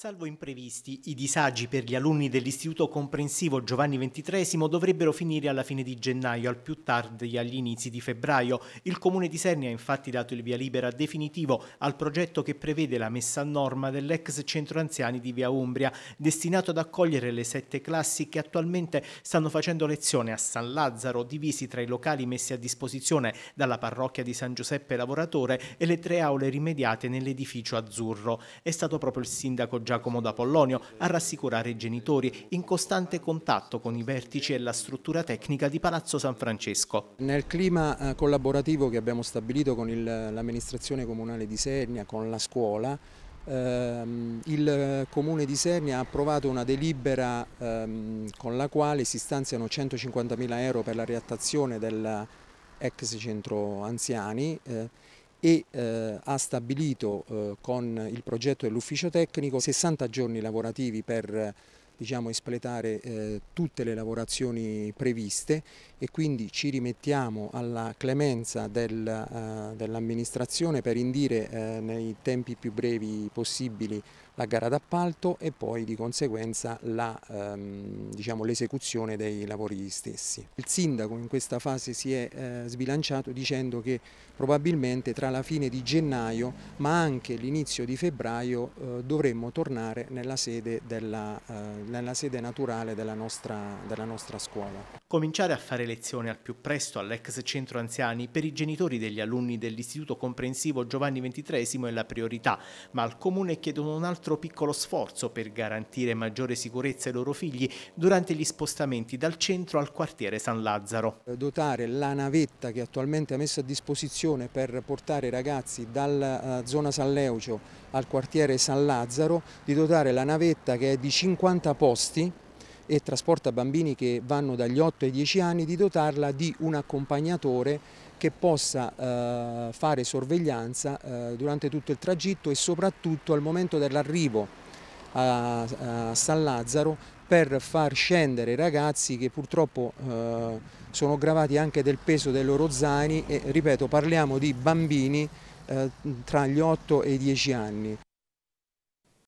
Salvo imprevisti, i disagi per gli alunni dell'Istituto Comprensivo Giovanni XXIII dovrebbero finire alla fine di gennaio, al più tardi agli inizi di febbraio. Il Comune di Serni ha infatti dato il via libera definitivo al progetto che prevede la messa a norma dell'ex centro anziani di Via Umbria, destinato ad accogliere le sette classi che attualmente stanno facendo lezione a San Lazzaro, divisi tra i locali messi a disposizione dalla parrocchia di San Giuseppe Lavoratore e le tre aule rimediate nell'edificio azzurro. È stato proprio il sindaco Giacomo d'Apollonio a rassicurare i genitori in costante contatto con i vertici e la struttura tecnica di Palazzo San Francesco. Nel clima eh, collaborativo che abbiamo stabilito con l'amministrazione comunale di Sernia, con la scuola, ehm, il eh, Comune di Sernia ha approvato una delibera ehm, con la quale si stanziano 150.000 euro per la riattazione dell'ex centro anziani eh, e eh, ha stabilito eh, con il progetto dell'ufficio tecnico 60 giorni lavorativi per diciamo, espletare eh, tutte le lavorazioni previste e quindi ci rimettiamo alla clemenza del, eh, dell'amministrazione per indire eh, nei tempi più brevi possibili la gara d'appalto e poi di conseguenza l'esecuzione ehm, diciamo, dei lavori stessi. Il sindaco in questa fase si è eh, sbilanciato dicendo che probabilmente tra la fine di gennaio ma anche l'inizio di febbraio eh, dovremmo tornare nella sede, della, eh, nella sede naturale della nostra, della nostra scuola. Cominciare a fare lezione al più presto all'ex centro anziani per i genitori degli alunni dell'istituto comprensivo Giovanni XXIII è la priorità, ma al comune chiedono un altro altro piccolo sforzo per garantire maggiore sicurezza ai loro figli durante gli spostamenti dal centro al quartiere San Lazzaro. Dotare la navetta che attualmente è messa a disposizione per portare i ragazzi dalla eh, zona San Leucio al quartiere San Lazzaro, di dotare la navetta che è di 50 posti e trasporta bambini che vanno dagli 8 ai 10 anni, di dotarla di un accompagnatore che possa eh, fare sorveglianza eh, durante tutto il tragitto e soprattutto al momento dell'arrivo a, a, San Lazzaro per far scendere i ragazzi che purtroppo eh, sono gravati anche del peso dei loro zaini e ripeto parliamo di bambini eh, tra gli 8 e i 10 anni.